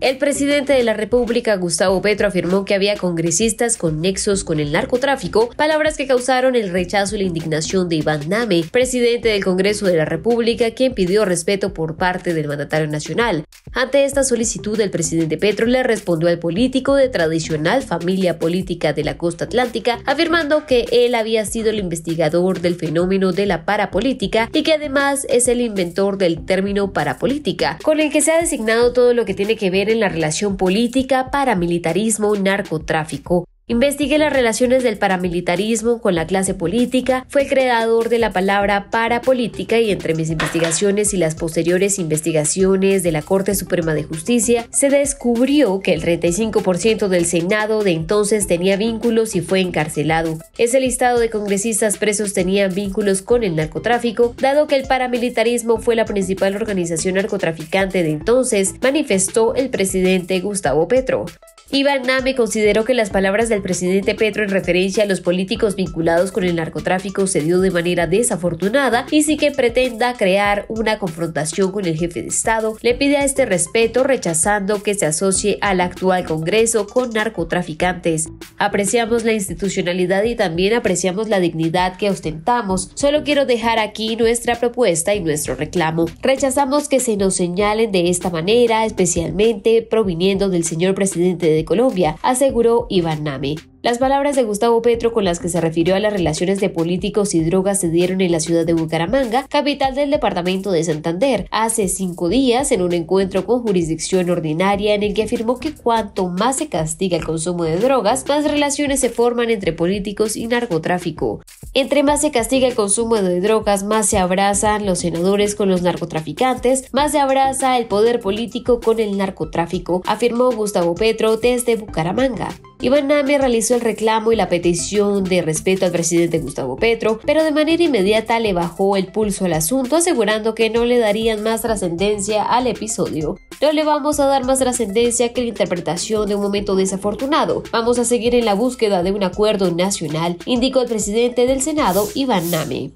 El presidente de la República, Gustavo Petro, afirmó que había congresistas con nexos con el narcotráfico, palabras que causaron el rechazo y la indignación de Iván Name, presidente del Congreso de la República, quien pidió respeto por parte del mandatario nacional. Ante esta solicitud, el presidente Petro le respondió al político de tradicional familia política de la costa atlántica, afirmando que él había sido el investigador del fenómeno de la parapolítica y que además es el inventor del término parapolítica, con el que se ha designado todo lo que tiene que ver en la relación política, paramilitarismo, narcotráfico, «Investigué las relaciones del paramilitarismo con la clase política, fue creador de la palabra parapolítica y entre mis investigaciones y las posteriores investigaciones de la Corte Suprema de Justicia, se descubrió que el 35% del Senado de entonces tenía vínculos y fue encarcelado. Ese listado de congresistas presos tenía vínculos con el narcotráfico, dado que el paramilitarismo fue la principal organización narcotraficante de entonces, manifestó el presidente Gustavo Petro. Iván Name consideró que las palabras del presidente Petro en referencia a los políticos vinculados con el narcotráfico se dio de manera desafortunada y sí que pretenda crear una confrontación con el jefe de Estado, le pide a este respeto rechazando que se asocie al actual Congreso con narcotraficantes. Apreciamos la institucionalidad y también apreciamos la dignidad que ostentamos. Solo quiero dejar aquí nuestra propuesta y nuestro reclamo. Rechazamos que se nos señalen de esta manera, especialmente proviniendo del señor presidente de de Colombia, aseguró Iván Nami. Las palabras de Gustavo Petro con las que se refirió a las relaciones de políticos y drogas se dieron en la ciudad de Bucaramanga, capital del departamento de Santander, hace cinco días en un encuentro con jurisdicción ordinaria en el que afirmó que cuanto más se castiga el consumo de drogas, más relaciones se forman entre políticos y narcotráfico. Entre más se castiga el consumo de drogas, más se abrazan los senadores con los narcotraficantes, más se abraza el poder político con el narcotráfico, afirmó Gustavo Petro desde Bucaramanga. Iván Nami realizó el reclamo y la petición de respeto al presidente Gustavo Petro, pero de manera inmediata le bajó el pulso al asunto, asegurando que no le darían más trascendencia al episodio. No le vamos a dar más trascendencia que la interpretación de un momento desafortunado. Vamos a seguir en la búsqueda de un acuerdo nacional, indicó el presidente del Senado, Iván Nami.